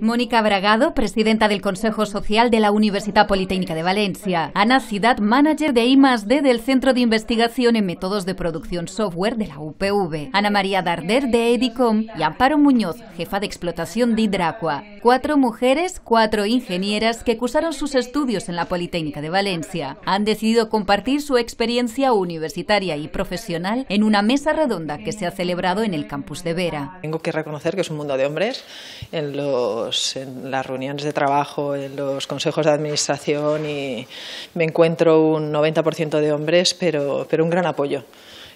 Mónica Bragado, presidenta del Consejo Social de la Universidad Politécnica de Valencia. Ana Ciudad, manager de I+.D. del Centro de Investigación en Métodos de Producción Software de la UPV. Ana María Darder, de Edicom. Y Amparo Muñoz, jefa de explotación de Hidracua. Cuatro mujeres, cuatro ingenieras que cursaron sus estudios en la Politécnica de Valencia. Han decidido compartir su experiencia universitaria y profesional en una mesa redonda que se ha celebrado en el campus de Vera. Tengo que reconocer que es un mundo de hombres en en las reuniones de trabajo, en los consejos de administración y me encuentro un 90% de hombres, pero, pero un gran apoyo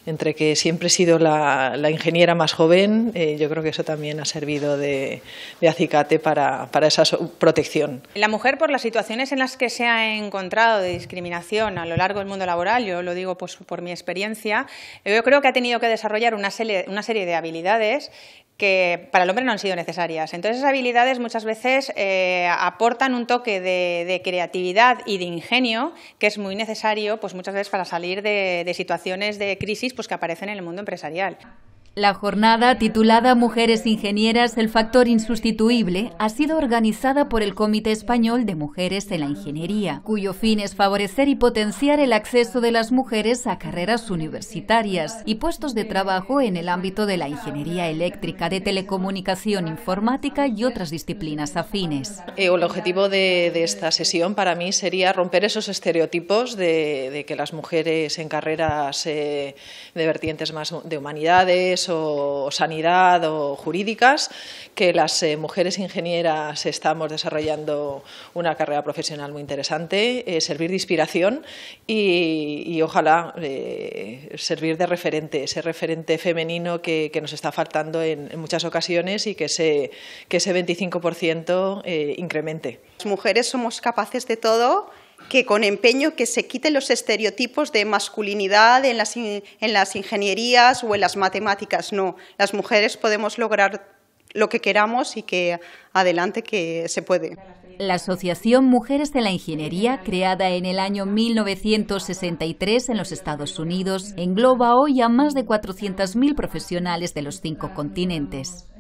entre que siempre he sido la, ingeniera más joven, eh, yo creo que eso también ha servido de, acicate para, para esa protección. La mujer, por las situaciones en las que se ha encontrado de discriminación a lo largo del mundo laboral, yo lo digo pues, por mi experiencia, yo creo que ha tenido que desarrollar una serie, una serie de habilidades que para el hombre no han sido necesarias. Entonces, esas habilidades muchas veces eh, aportan un toque de, creatividad y de ingenio que es muy necesario, pues muchas veces para salir de situaciones de crisis pues, que aparecen en el mundo empresarial. La jornada, titulada Mujeres Ingenieras, el factor insustituible, ha sido organizada por el Comité Español de Mujeres en la Ingeniería, cuyo fin es favorecer y potenciar el acceso de las mujeres a carreras universitarias y puestos de trabajo en el ámbito de la ingeniería eléctrica, de telecomunicación, informática y otras disciplinas afines. Eh, el objetivo de, esta sesión para mí sería romper esos estereotipos de, que las mujeres en carreras eh, de vertientes más de humanidades, o sanidad o jurídicas, que las eh, mujeres ingenieras estamos desarrollando una carrera profesional muy interesante, eh, servir de inspiración y, ojalá eh, servir de referente, ese referente femenino que, nos está faltando en, muchas ocasiones y que ese, que ese 25% incremente. Las mujeres somos capaces de todo que con empeño que se quiten los estereotipos de masculinidad en las, ingenierías o en las matemáticas. No, las mujeres podemos lograr lo que queramos y que adelante que se puede. La Asociación Mujeres de la Ingeniería, creada en el año 1963 en los Estados Unidos, engloba hoy a más de 400.000 profesionales de los cinco continentes.